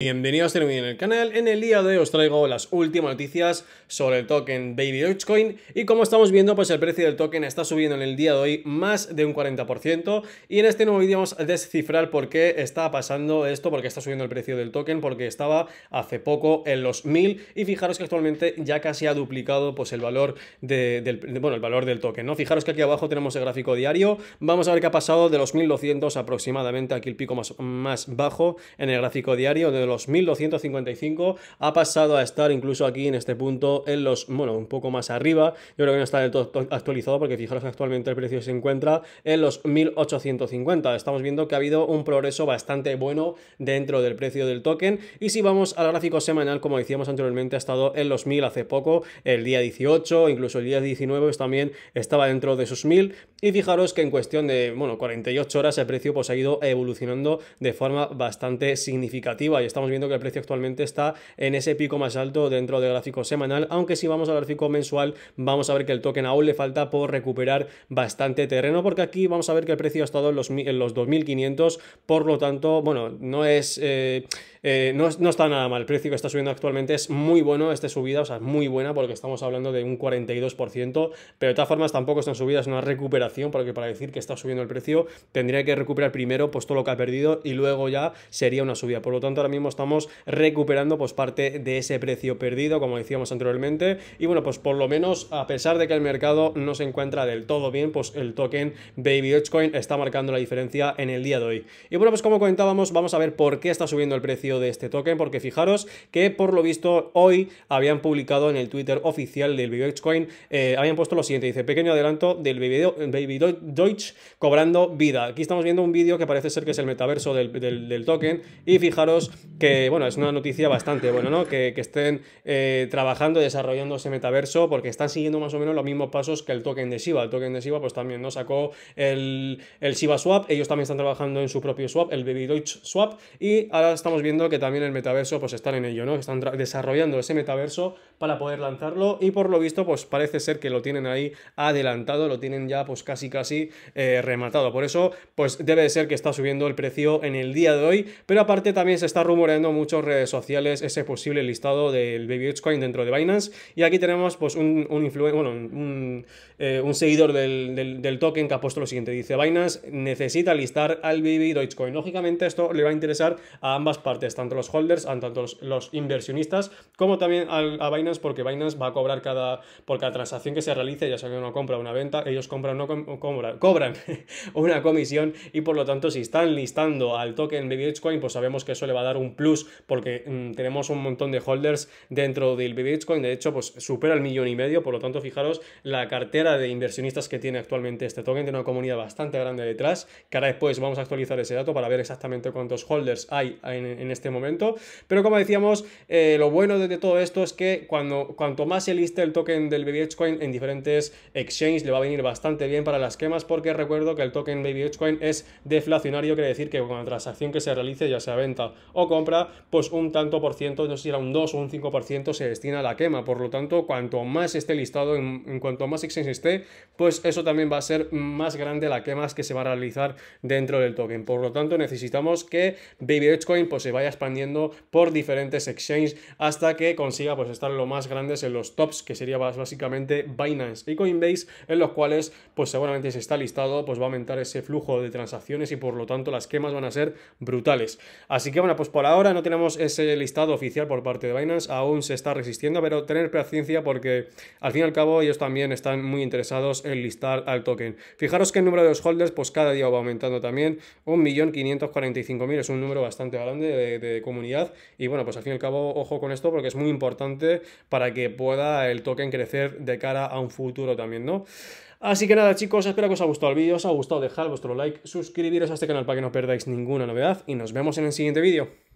Bienvenidos a en el canal, en el día de hoy os traigo las últimas noticias sobre el token Baby Dogecoin y como estamos viendo pues el precio del token está subiendo en el día de hoy más de un 40% y en este nuevo vídeo vamos a descifrar por qué está pasando esto, por qué está subiendo el precio del token, porque estaba hace poco en los 1000 y fijaros que actualmente ya casi ha duplicado pues el valor del, el valor del token, ¿no? Fijaros que aquí abajo tenemos el gráfico diario, vamos a ver qué ha pasado de los 1200 aproximadamente, aquí el pico más, más bajo en el gráfico diario de los 1255 ha pasado a estar incluso aquí en este punto en los, bueno, un poco más arriba, yo creo que no está del todo actualizado porque fijaros que actualmente el precio se encuentra en los 1850, estamos viendo que ha habido un progreso bastante bueno dentro del precio del token y si vamos al gráfico semanal, como decíamos anteriormente, ha estado en los 1000 hace poco, el día 18, incluso el día 19 pues también estaba dentro de sus 1000 y fijaros que en cuestión de, bueno, 48 horas el precio pues ha ido evolucionando de forma bastante significativa y está estamos viendo que el precio actualmente está en ese pico más alto dentro del gráfico semanal, aunque si vamos al gráfico mensual vamos a ver que el token aún le falta por recuperar bastante terreno, porque aquí vamos a ver que el precio ha estado en los, en los 2.500, por lo tanto, bueno, eh, eh, no es... no, está nada mal, el precio que está subiendo actualmente es muy bueno, esta subida, o sea, muy buena porque estamos hablando de un 42%, pero de todas formas tampoco es una subida subidas, una recuperación, porque para decir que está subiendo el precio tendría que recuperar primero pues todo lo que ha perdido y luego ya sería una subida, por lo tanto ahora mismo estamos recuperando pues parte de ese precio perdido, como decíamos anteriormente. Y bueno, pues por lo menos a pesar de que el mercado no se encuentra del todo bien, pues el token Baby Dogecoin está marcando la diferencia en el día de hoy. Y bueno, pues como comentábamos, vamos a ver por qué está subiendo el precio de este token, porque fijaros que por lo visto hoy habían publicado en el Twitter oficial del Baby Dogecoin, eh, habían puesto lo siguiente, dice, pequeño adelanto del Baby, Deutsch cobrando vida. Aquí estamos viendo un vídeo que parece ser que es el metaverso del token y fijaros que, bueno, es una noticia bastante buena ¿no? Que, estén eh, trabajando y desarrollando ese metaverso porque están siguiendo más o menos los mismos pasos que el token de Shiba. El token de Shiba, pues también no sacó el, el Shiba Swap, ellos también están trabajando en su propio swap, el Baby Deutsch Swap, y ahora estamos viendo que también el metaverso, pues están en ello, ¿no? Están desarrollando ese metaverso para poder lanzarlo y por lo visto, pues parece ser que lo tienen ahí adelantado, lo tienen ya, pues casi, casi eh, rematado. Por eso, pues debe de ser que está subiendo el precio en el día de hoy, pero aparte también se está rumoreando muchas redes sociales ese posible listado del baby Bitcoin dentro de Binance. Y aquí tenemos pues un, un, bueno, un, eh, seguidor del, token que ha puesto lo siguiente. Dice, Binance necesita listar al baby Dogecoin. Lógicamente esto le va a interesar a ambas partes, tanto los holders, tanto los, inversionistas, como también a Binance, porque Binance va a cobrar cada, por cada transacción que se realice, ya sea que uno compra una venta, ellos compran, no cobran, una comisión y por lo tanto si están listando al token baby Dogecoin, pues sabemos que eso le va a dar un plus porque mm, tenemos un montón de holders dentro del Bitcoin. De hecho, pues supera el millón y medio. Por lo tanto, fijaros la cartera de inversionistas que tiene actualmente este token. Tiene una comunidad bastante grande detrás. Que ahora después vamos a actualizar ese dato para ver exactamente cuántos holders hay en, este momento. Pero como decíamos, eh, lo bueno de, todo esto es que cuando, cuanto más se liste el token del Bitcoin en diferentes exchanges, le va a venir bastante bien para las quemas. Porque recuerdo que el token Bitcoin es deflacionario, quiere decir que con la transacción que se realice, ya sea venta o compra, pues un tanto por ciento, no sé si era un 2 o un 5% se destina a la quema. Por lo tanto, cuanto más esté listado, en, cuanto más exchange esté, pues eso también va a ser más grande la quema que se va a realizar dentro del token. Por lo tanto, necesitamos que Baby Edgecoin pues, se vaya expandiendo por diferentes exchanges hasta que consiga pues, estar lo más grandes en los tops, que sería básicamente Binance y Coinbase, en los cuales pues seguramente si está listado, pues va a aumentar ese flujo de transacciones y por lo tanto las quemas van a ser brutales. Así que bueno, pues por ahora ahora no tenemos ese listado oficial por parte de Binance, aún se está resistiendo, pero tener paciencia porque al fin y al cabo ellos también están muy interesados en listar al token. Fijaros que el número de los holders pues cada día va aumentando también, 1.545.000 es un número bastante grande de, comunidad y bueno, pues al fin y al cabo ojo con esto porque es muy importante para que pueda el token crecer de cara a un futuro también, ¿no? Así que nada chicos, espero que os haya gustado el vídeo, os ha gustado dejar vuestro like, suscribiros a este canal para que no perdáis ninguna novedad y nos vemos en el siguiente vídeo.